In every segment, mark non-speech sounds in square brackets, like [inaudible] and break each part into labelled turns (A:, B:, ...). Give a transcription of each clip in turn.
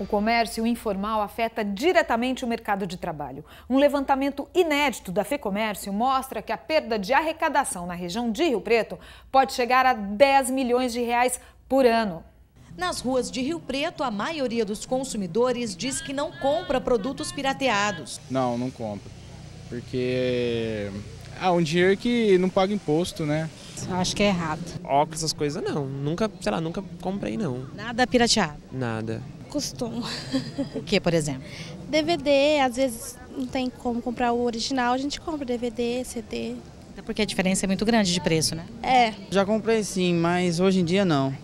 A: O comércio informal afeta diretamente o mercado de trabalho. Um levantamento inédito da FEComércio mostra que a perda de arrecadação na região de Rio Preto pode chegar a 10 milhões de reais por ano. Nas ruas de Rio Preto, a maioria dos consumidores diz que não compra produtos pirateados. Não, não compra. Porque há ah, um dinheiro que não paga imposto, né? Eu acho que é errado. Óculos, essas coisas, não. Nunca, sei lá, nunca comprei, não. Nada pirateado? Nada costumo. [laughs] O que, por exemplo? DVD, às vezes não tem como comprar o original, a gente compra DVD, CD. Até porque a diferença é muito grande de preço, né? É. Já comprei sim, mas hoje em dia não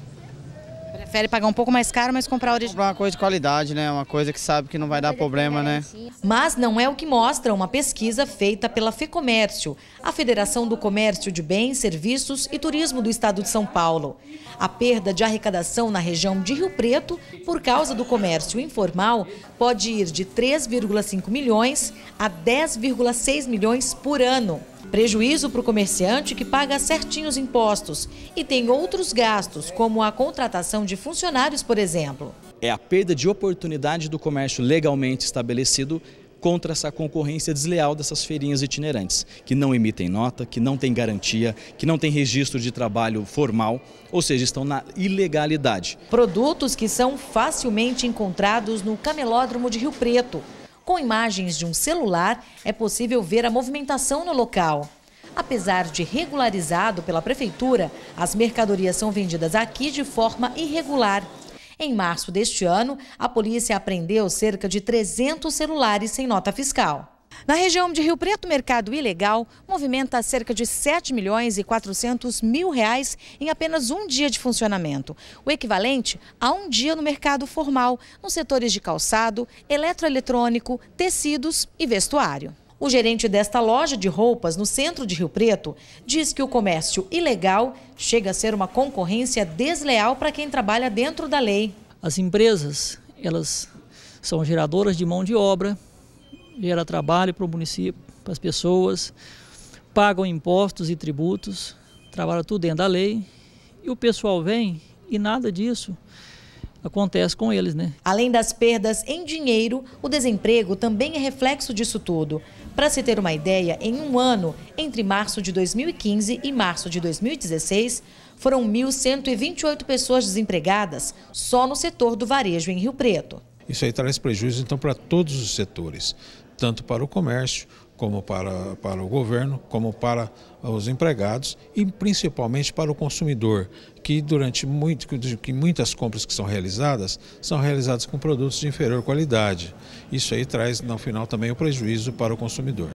A: prefere pagar um pouco mais caro, mas comprar original. Comprar uma coisa de qualidade, né? Uma coisa que sabe que não vai dar é problema, né? Mas não é o que mostra uma pesquisa feita pela FEComércio, a Federação do Comércio de Bens, Serviços e Turismo do Estado de São Paulo. A perda de arrecadação na região de Rio Preto por causa do comércio informal pode ir de 3,5 milhões a 10,6 milhões por ano. Prejuízo para o comerciante que paga certinho os impostos e tem outros gastos, como a contratação de funcionários, por exemplo. É a perda de oportunidade do comércio legalmente estabelecido contra essa concorrência desleal dessas feirinhas itinerantes, que não emitem nota, que não têm garantia, que não têm registro de trabalho formal, ou seja, estão na ilegalidade. Produtos que são facilmente encontrados no camelódromo de Rio Preto, com imagens de um celular, é possível ver a movimentação no local. Apesar de regularizado pela prefeitura, as mercadorias são vendidas aqui de forma irregular. Em março deste ano, a polícia apreendeu cerca de 300 celulares sem nota fiscal. Na região de Rio Preto, o mercado ilegal movimenta cerca de 7 milhões e 400 mil reais em apenas um dia de funcionamento, o equivalente a um dia no mercado formal, nos setores de calçado, eletroeletrônico, tecidos e vestuário. O gerente desta loja de roupas no centro de Rio Preto diz que o comércio ilegal chega a ser uma concorrência desleal para quem trabalha dentro da lei. As empresas, elas são geradoras de mão de obra, gera trabalho para o município, para as pessoas, pagam impostos e tributos, trabalham tudo dentro da lei e o pessoal vem e nada disso acontece com eles, né? Além das perdas em dinheiro, o desemprego também é reflexo disso tudo. Para se ter uma ideia, em um ano, entre março de 2015 e março de 2016, foram 1.128 pessoas desempregadas só no setor do varejo em Rio Preto. Isso aí traz prejuízo, então, para todos os setores tanto para o comércio, como para, para o governo, como para ah, os empregados e principalmente para o consumidor, que durante muito, que muitas compras que são realizadas são realizadas com produtos de inferior qualidade. Isso aí traz, no final, também o prejuízo para o consumidor.